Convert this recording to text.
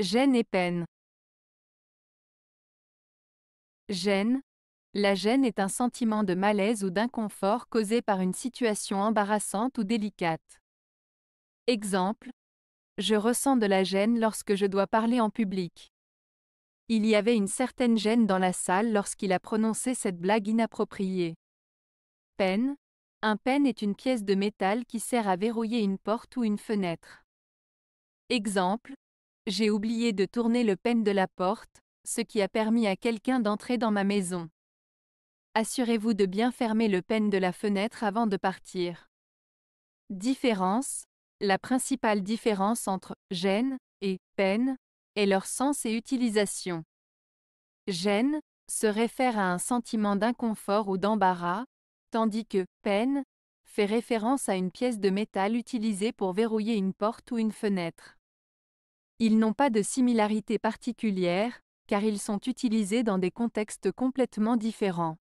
Gêne et peine. Gêne. La gêne est un sentiment de malaise ou d'inconfort causé par une situation embarrassante ou délicate. Exemple. Je ressens de la gêne lorsque je dois parler en public. Il y avait une certaine gêne dans la salle lorsqu'il a prononcé cette blague inappropriée. Peine. Un peine est une pièce de métal qui sert à verrouiller une porte ou une fenêtre. Exemple. J'ai oublié de tourner le pen de la porte, ce qui a permis à quelqu'un d'entrer dans ma maison. Assurez-vous de bien fermer le pen de la fenêtre avant de partir. Différence La principale différence entre gêne et peine est leur sens et utilisation. Gêne se réfère à un sentiment d'inconfort ou d'embarras, tandis que peine fait référence à une pièce de métal utilisée pour verrouiller une porte ou une fenêtre. Ils n'ont pas de similarité particulière, car ils sont utilisés dans des contextes complètement différents.